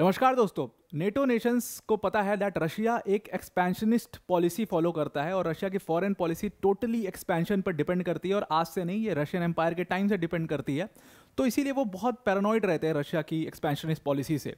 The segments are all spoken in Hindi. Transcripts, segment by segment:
नमस्कार दोस्तों नेटो नेशंस को पता है दैट रशिया एक एक्सपेंशनिस्ट पॉलिसी फॉलो करता है और रशिया की फॉरेन पॉलिसी टोटली एक्सपेंशन पर डिपेंड करती है और आज से नहीं ये रशियन एम्पायर के टाइम से डिपेंड करती है तो इसीलिए वो बहुत पैरानॉइड रहते हैं रशिया की एक्सपेंशनिस्ट पॉलिसी से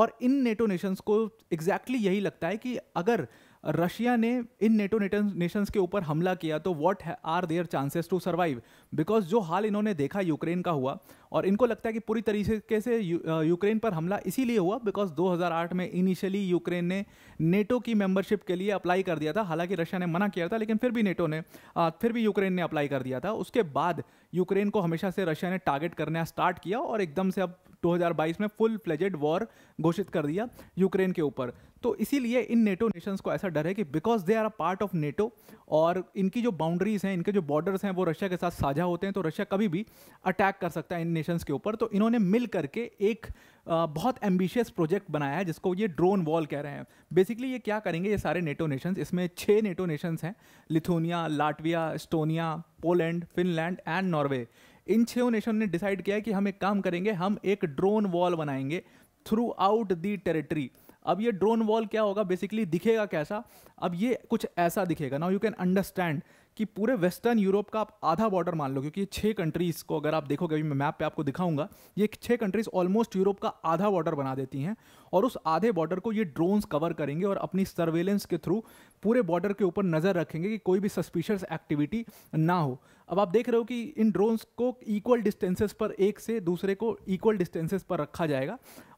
और इन नेटो नेशंस को एग्जैक्टली exactly यही लगता है कि अगर रशिया ने इन नेटो नेशंस के ऊपर हमला किया तो what are there chances to survive because जो हाल इन्होंने देखा यूक्रेन का हुआ और इनको लगता है कि पूरी तरीके से यू, यूक्रेन पर हमला इसीलिए हुआ बिकॉज 2008 में इनिशियली यूक्रेन ने नेटो की मेंबरशिप के लिए अप्लाई कर दिया था हालांकि रशिया ने मना किया था लेकिन फिर भी नेटो ने आ, फिर भी यूक्रेन ने अप्लाई कर दिया था उसके बाद यूक्रेन को हमेशा से रशिया ने टारगेट करना स्टार्ट किया और एकदम से अब 2022 में फुल फ्लेजेड वॉर घोषित कर दिया यूक्रेन के ऊपर तो इसीलिए इन नेटो नेशंस को ऐसा डर है कि because they are a part of NATO और इनकी जो बाउंड्रीज हैं इनके जो बॉर्डर्स हैं वो रशिया के साथ साझा होते हैं तो रशिया कभी भी अटैक कर सकता है इन नेशंस के ऊपर तो इन्होंने मिल करके एक बहुत एम्बिशियस प्रोजेक्ट बनाया है जिसको ये ड्रोन वॉल कह रहे हैं बेसिकली ये क्या करेंगे ये सारे नेटो नेशंस इसमें छः नेटो नेशंस हैं Lithuania Latvia Estonia Poland Finland and Norway इन छो नेशन ने डिसाइड किया कि हम एक काम करेंगे हम एक ड्रोन वॉल बनाएंगे थ्रू आउट दी टेरिटरी अब ये ड्रोन वॉल क्या होगा बेसिकली दिखेगा कैसा अब ये कुछ ऐसा दिखेगा नाउ यू कैन अंडरस्टैंड कि पूरे वेस्टर्न यूरोप का आप आधा बॉर्डर मान लो क्योंकि ये छः कंट्रीज़ को अगर आप देखोगे अभी मैं मैप पे आपको दिखाऊंगा ये छः कंट्रीज़ ऑलमोस्ट यूरोप का आधा बॉर्डर बना देती हैं और उस आधे बॉर्डर को ये ड्रोन्स कवर करेंगे और अपनी सर्वेलेंस के थ्रू पूरे बॉर्डर के ऊपर नज़र रखेंगे कि कोई भी सस्पिशियस एक्टिविटी ना हो अब आप देख रहे हो कि इन ड्रोन्स को इक्वल डिस्टेंसेस पर एक से दूसरे को इक्वल डिस्टेंसेस पर रखा जाएगा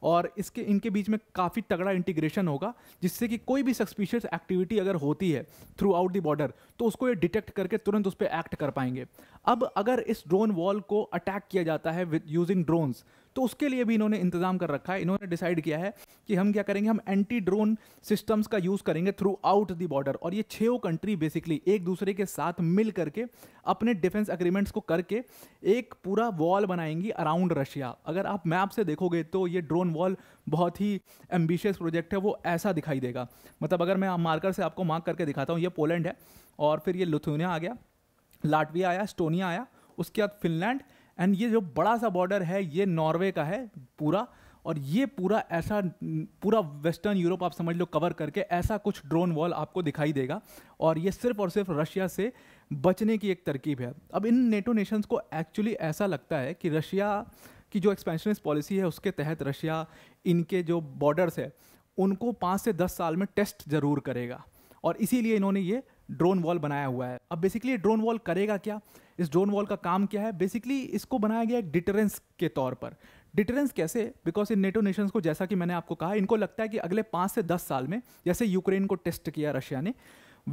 और इसके इनके बीच में काफ़ी तगड़ा इंटीग्रेशन होगा जिससे कि कोई भी सस्पिशियस एक्टिविटी अगर होती है थ्रू आउट दी बॉर्डर तो उसको ये डिटेक्ट करके तुरंत उस पर एक्ट कर पाएंगे अब अगर इस ड्रोन वॉल को अटैक किया जाता है विद यूजिंग ड्रोन्स तो उसके लिए भी इन्होंने इंतजाम कर रखा है इन्होंने डिसाइड किया है कि हम क्या करेंगे हम एंटी ड्रोन सिस्टम्स का यूज़ करेंगे थ्रू आउट दी बॉर्डर और ये छो कंट्री बेसिकली एक दूसरे के साथ मिल करके अपने डिफेंस अग्रीमेंट्स को करके एक पूरा वॉल बनाएंगी अराउंड रशिया अगर आप मैप से देखोगे तो ये ड्रोन वॉल बहुत ही एम्बिशियस प्रोजेक्ट है वो ऐसा दिखाई देगा मतलब अगर मैं मार्कर से आपको मार्क करके दिखाता हूँ ये पोलैंड है और फिर ये लुथुनिया आ गया लाटविया आया स्टोनिया आया उसके बाद फिनलैंड एंड ये जो बड़ा सा बॉर्डर है ये नॉर्वे का है पूरा और ये पूरा ऐसा पूरा वेस्टर्न यूरोप आप समझ लो कवर करके ऐसा कुछ ड्रोन वॉल आपको दिखाई देगा और ये सिर्फ और सिर्फ रशिया से बचने की एक तरकीब है अब इन नेटो नेशंस को एक्चुअली ऐसा लगता है कि रशिया की जो एक्सपेंशनिस्ट पॉलिसी है उसके तहत रशिया इनके जो बॉर्डर्स है उनको पाँच से दस साल में टेस्ट ज़रूर करेगा और इसीलिए इन्होंने ये ड्रोन वॉल बनाया हुआ है अब बेसिकली ड्रोन वॉल करेगा क्या इस ड्रोन वॉल का काम क्या है बेसिकली इसको बनाया गया एक डिटरेंस के तौर पर डिटरेंस कैसे बिकॉज इन नेटो नेशंस को जैसा कि मैंने आपको कहा इनको लगता है कि अगले पाँच से दस साल में जैसे यूक्रेन को टेस्ट किया रशिया ने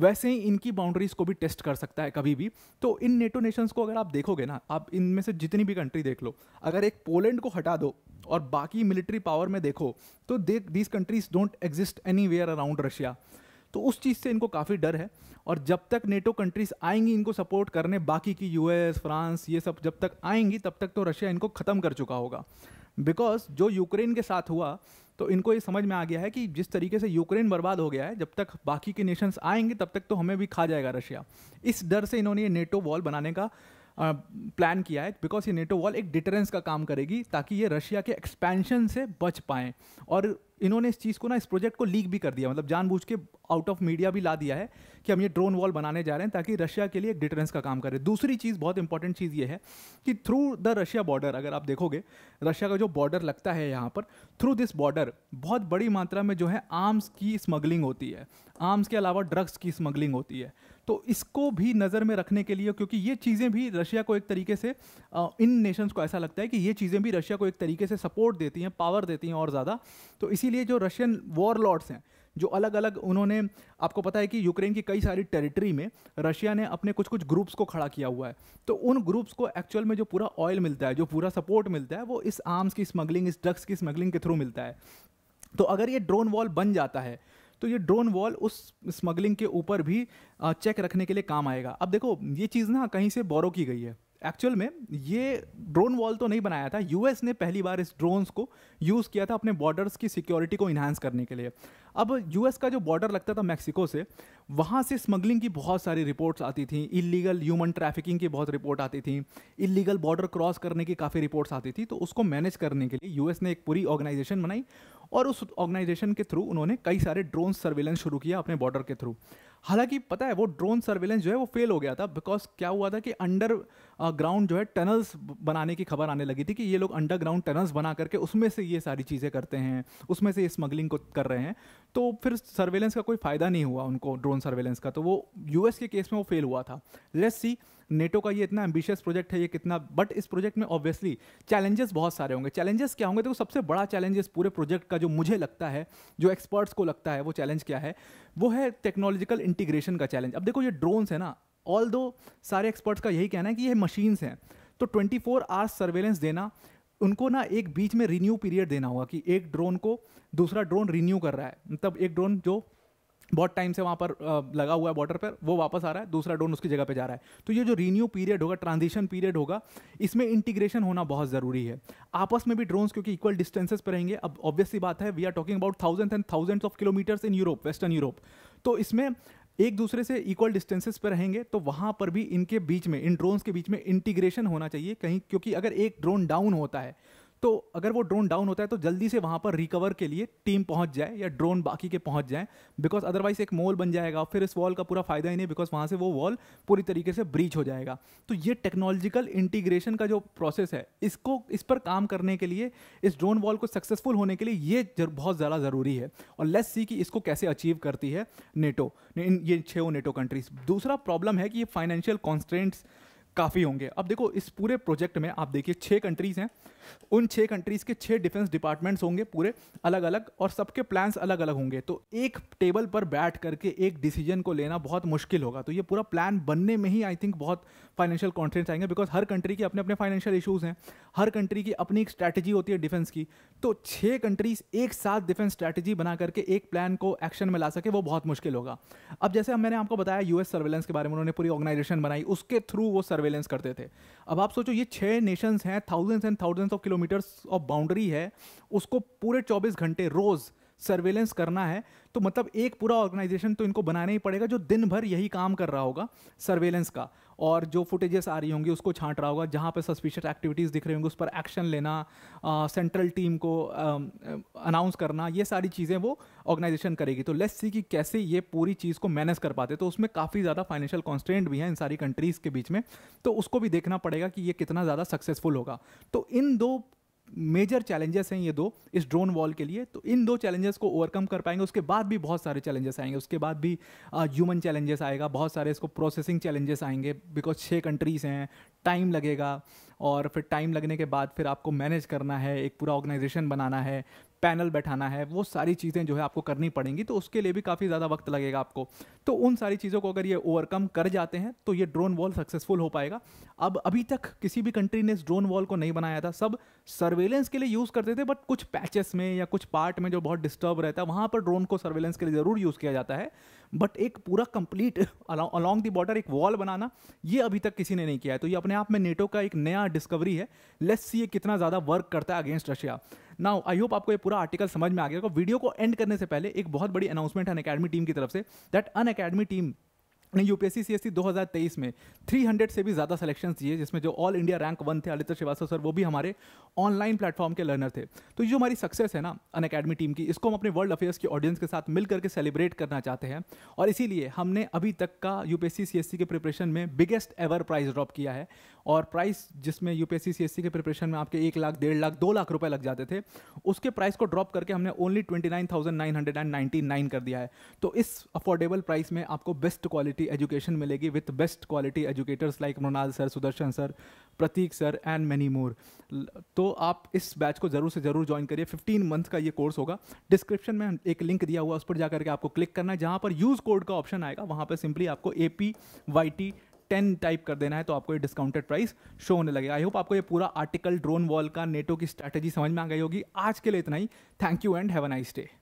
वैसे ही इनकी बाउंड्रीज को भी टेस्ट कर सकता है कभी भी तो इन नेटो नेशंस को अगर आप देखोगे ना आप इनमें से जितनी भी कंट्री देख लो अगर एक पोलैंड को हटा दो और बाकी मिलिट्री पावर में देखो तो they these countries don't exist anywhere around Russia तो उस चीज़ से इनको काफ़ी डर है और जब तक नेटो कंट्रीज आएंगी इनको सपोर्ट करने बाकी की यूएस फ्रांस ये सब जब तक आएंगी तब तक तो रशिया इनको ख़त्म कर चुका होगा बिकॉज जो यूक्रेन के साथ हुआ तो इनको ये समझ में आ गया है कि जिस तरीके से यूक्रेन बर्बाद हो गया है जब तक बाकी के नेशंस आएंगे तब तक तो हमें भी खा जाएगा रशिया इस डर से इन्होंने ये नेटो वॉल बनाने का प्लान किया है बिकॉज ये नेटो वॉल एक डिटरेंस का काम करेगी ताकि ये रशिया के एक्सपेंशन से बच पाएँ और इन्होंने इस चीज़ को ना इस प्रोजेक्ट को लीक भी कर दिया मतलब जानबूझ के आउट ऑफ मीडिया भी ला दिया है कि हम ये ड्रोन वॉल बनाने जा रहे हैं ताकि रशिया के लिए एक डिटरेंस का काम करे दूसरी चीज़ बहुत इंपॉर्टेंट चीज़ ये है कि थ्रू द रशिया बॉर्डर अगर आप देखोगे रशिया का जो बॉर्डर लगता है यहाँ पर थ्रू दिस बॉर्डर बहुत बड़ी मात्रा में जो है आर्म्स की स्मगलिंग होती है आर्म्स के अलावा ड्रग्स की स्मगलिंग होती है तो इसको भी नज़र में रखने के लिए क्योंकि ये चीज़ें भी रशिया को एक तरीके से इन नेशंस को ऐसा लगता है कि ये चीज़ें भी रशिया को एक तरीके से सपोर्ट देती हैं पावर देती हैं और ज़्यादा तो इसीलिए जो रशियन वॉर लॉर्ड्स हैं जो अलग अलग उन्होंने आपको पता है कि यूक्रेन की कई सारी टेरिटरी में रशिया ने अपने कुछ कुछ ग्रुप्स को खड़ा किया हुआ है तो उन ग्रुप्स को एक्चुअल में जो पूरा ऑयल मिलता है जो पूरा सपोर्ट मिलता है वो इस आर्म्स की स्मगलिंग इस ड्रग्स की स्मगलिंग के थ्रू मिलता है तो अगर ये ड्रोन वॉल बन जाता है तो ये ड्रोन वॉल उस स्मगलिंग के ऊपर भी चेक रखने के लिए काम आएगा अब देखो ये चीज़ ना कहीं से बोरो की गई है एक्चुअल में ये ड्रोन वॉल तो नहीं बनाया था यूएस ने पहली बार इस ड्रोन्स को यूज़ किया था अपने बॉर्डर्स की सिक्योरिटी को इन्हांस करने के लिए अब यूएस का जो बॉर्डर लगता था मैक्सिको से वहाँ से स्मगलिंग की बहुत सारी रिपोर्ट्स आती थी इलीगल ह्यूमन ट्रैफिकिंग की बहुत रिपोर्ट आती थी इलीगल बॉर्डर क्रॉस करने की काफ़ी रिपोर्ट्स आती थी तो उसको मैनेज करने के लिए यूएस ने एक पूरी ऑर्गेनाइजेशन बनाई और उस ऑर्गेनाइजेशन के थ्रू उन्होंने कई सारे ड्रोन सर्वेलेंस शुरू किया अपने बॉर्डर के थ्रू हालांकि पता है वो ड्रोन सर्वेलेंस जो है वो फेल हो गया था बिकॉज क्या हुआ था कि अंडर ग्राउंड uh, जो है टनल्स बनाने की खबर आने लगी थी कि ये लोग अंडरग्राउंड टनल्स बना करके उसमें से ये सारी चीज़ें करते हैं उसमें से ये स्मगलिंग को कर रहे हैं तो फिर सर्वेलेंस का कोई फ़ायदा नहीं हुआ उनको ड्रोन सर्वेलेंस का तो वो यूएस के केस में वो फेल हुआ था लेट्स सी नेटो का ये इतना एम्बिशियस प्रोजेक्ट है ये कितना बट इस प्रोजेक्ट में ऑब्वियसली चैलेंजेस बहुत सारे होंगे चैलेंजेस क्या होंगे देखो सबसे बड़ा चैलेंज इस पूरे प्रोजेक्ट का जो मुझे लगता है जो एक्सपर्ट्स को लगता है वो चैलेंज क्या है वो है टेक्नोलॉजिकल इंटीग्रेशन का चैलेंज अब देखो ये ड्रोन्स है ना ऑल दो सारे एक्सपर्ट्स का यही कहना है कि ये मशीन्स हैं तो ट्वेंटी फोर आवर्स सर्वेलेंस देना उनको ना एक बीच में रिन्यू पीरियड देना होगा कि एक ड्रोन को दूसरा ड्रोन रिन्यू कर रहा है मतलब एक ड्रोन जो बहुत टाइम से वहाँ पर लगा हुआ है बॉर्डर पर वो वापस आ रहा है दूसरा ड्रोन उसकी जगह पे जा रहा है तो ये जो रीन्यू पीरियड होगा ट्रांजिशन पीरियड होगा इसमें इंटीग्रेशन होना बहुत ज़रूरी है आपस में भी ड्रोन्स क्योंकि इक्वल डिस्टेंसेस पर रहेंगे अब ऑब्वियसली बात है we are talking about thousand and thousands of kilometres in Europe western Europe तो इसमें एक दूसरे से इक्वल डिस्टेंसेस पर रहेंगे तो वहाँ पर भी इनके बीच में इन ड्रोन्स के बीच में इंटीग्रेशन होना चाहिए कहीं क्योंकि अगर एक ड्रोन डाउन होता है तो अगर वो ड्रोन डाउन होता है तो जल्दी से वहाँ पर रिकवर के लिए टीम पहुँच जाए या ड्रोन बाकी के पहुँच जाए बिकॉज अदरवाइज एक मॉल बन जाएगा फिर इस वॉल का पूरा फ़ायदा ही नहीं बिकॉज वहाँ से वो वॉल पूरी तरीके से ब्रीच हो जाएगा तो ये टेक्नोलॉजिकल इंटीग्रेशन का जो प्रोसेस है इसको इस पर काम करने के लिए इस ड्रोन वॉल को सक्सेसफुल होने के लिए ये बहुत ज़्यादा ज़रूरी है और लेस सी कि इसको कैसे अचीव करती है नेटो ये छः नेटो कंट्रीज दूसरा प्रॉब्लम है कि ये फाइनेंशियल कॉन्स्टेंट्स काफ़ी होंगे अब देखो इस पूरे प्रोजेक्ट में आप देखिए छः कंट्रीज़ हैं उन छः कंट्रीज़ के छः डिफेंस डिपार्टमेंट्स होंगे पूरे अलग अलग और सबके प्लान्स अलग अलग होंगे तो एक टेबल पर बैठ करके एक डिसीजन को लेना बहुत मुश्किल होगा तो ये पूरा प्लान बनने में ही आई थिंक बहुत फाइनेंशियल कॉन्फ्रेंस आएंगे बिकॉज हर कंट्री के अपने अपने फाइनेंशियल इशूज़ हैं हर कंट्री की अपनी एक स्ट्रैटेजी होती है डिफेंस की तो छः कंट्रीज़ एक साथ डिफेंस स्ट्रैटेजी बना करके एक प्लान को एक्शन में ला सके वो बहुत मुश्किल होगा अब जैसे मैंने आपको बताया यूएस सर्वेलेंस के बारे में उन्होंने पूरी ऑर्गेनाइजेशन बनाई उसके थ्रू वो सर्वेलेंस करते थे अब आप सोचो ये छः नेशंस हैं thousands and thousands of kilometres of boundary है उसको पूरे चौबीस घंटे रोज़ सर्वेलेंस करना है तो मतलब एक पूरा ऑर्गेनाइजेशन तो इनको बनाना ही पड़ेगा जो दिन भर यही काम कर रहा होगा सर्वेलेंस का और जो फुटेजेस आ रही होंगी उसको छांट रहा होगा जहाँ पर सस्पिशियस एक्टिविटीज़ दिख रही होंगी उस पर एक्शन लेना सेंट्रल टीम को अनाउंस करना ये सारी चीज़ें वो ऑर्गेनाइजेशन करेगी तो लेट्स सी कि कैसे ये पूरी चीज़ को मैनेज कर पाते तो उसमें काफ़ी ज़्यादा फाइनेंशियल कॉन्स्टेंट भी हैं इन सारी कंट्रीज़ के बीच में तो उसको भी देखना पड़ेगा कि ये कितना ज़्यादा सक्सेसफुल होगा तो इन दो मेजर चैलेंजेस हैं ये दो इस ड्रोन वॉल के लिए तो इन दो चैलेंजेस को ओवरकम कर पाएंगे उसके बाद भी बहुत सारे चैलेंजेस आएंगे उसके बाद भी ह्यूमन चैलेंजेस आएगा बहुत सारे इसको प्रोसेसिंग चैलेंजेस आएंगे बिकॉज छः कंट्रीज़ हैं टाइम लगेगा और फिर टाइम लगने के बाद फिर आपको मैनेज करना है एक पूरा ऑर्गेनाइजेशन बनाना है पैनल बैठाना है वो सारी चीज़ें जो है आपको करनी पड़ेंगी तो उसके लिए भी काफ़ी ज़्यादा वक्त लगेगा आपको तो उन सारी चीज़ों को अगर ये ओवरकम कर जाते हैं तो ये ड्रोन वॉल सक्सेसफुल हो पाएगा अब अभी तक किसी भी कंट्री ने इस ड्रोन वॉल को नहीं बनाया था सब सर्वेलेंस के लिए यूज़ करते थे बट कुछ पैचेस में या कुछ पार्ट में जो बहुत डिस्टर्ब रहता है वहाँ पर ड्रोन को सर्वेलेंस के लिए ज़रूर यूज़ किया जाता है बट एक पूरा कंप्लीट अलॉन्ग दी बॉर्डर एक वॉल बनाना ये अभी तक किसी ने नहीं किया है तो ये अपने आप में नेटो का एक नया डिस्कवरी है लेट्स सी ये कितना ज़्यादा वर्क करता है against Russia now I hope आपको ये पूरा आर्टिकल समझ में आ गया वीडियो को एंड करने से पहले एक बहुत बड़ी अनाउंसमेंट है अन टीम की तरफ से दैट अन टीम ने यूपीएससी सीएससी 2023 में 300 से भी ज़्यादा सिलेक्शंस दिए जिसमें जो ऑल इंडिया रैंक वन थे आदित्य श्रीवास्तव सर वो भी हमारे ऑनलाइन प्लेटफॉर्म के लर्नर थे तो ये जो हमारी सक्सेस है ना अन अकेडमी टीम की इसको हम अपने वर्ल्ड अफेयर्स की ऑडियंस के साथ मिल करके सेलिब्रेट करना चाहते हैं और इसीलिए हमने अभी तक का यूपीएससी एस के प्रिपरेशन में बिगेस्ट एवर प्राइज ड्रॉप किया है और प्राइस जिसमें यू पी एस के प्रिपरेशन में आपके एक लाख डेढ़ लाख दो लाख रुपये लग जाते थे उसके प्राइस को ड्रॉप करके हमने only twenty nine thousand nine hundred and ninety nine कर दिया है तो इस अफोर्डेबल प्राइस में आपको बेस्ट क्वालिटी क्वालिटी एजुकेशन मिलेगी with best quality educators like Mrinal sir Sudarshan sir Prateek sir and many more तो आप इस बैच को ज़रूर से ज़रूर ज्वाइन करिए 15 मंथ का ये कोर्स होगा डिस्क्रिप्शन में एक लिंक दिया हुआ उस पर जाकर के आपको क्लिक करना है जहाँ पर यूज़ कोड का ऑप्शन आएगा वहाँ पर सिंपली आपको A P Y T ten type कर देना है तो आपको ये डिस्काउंटेड प्राइस शो होने लगेगा आई होप आपको ये पूरा आर्टिकल ड्रोन वॉल का नेटो की स्ट्रैटेजी समझ में आ गई होगी आज के लिए इतना ही thank you and have a nice day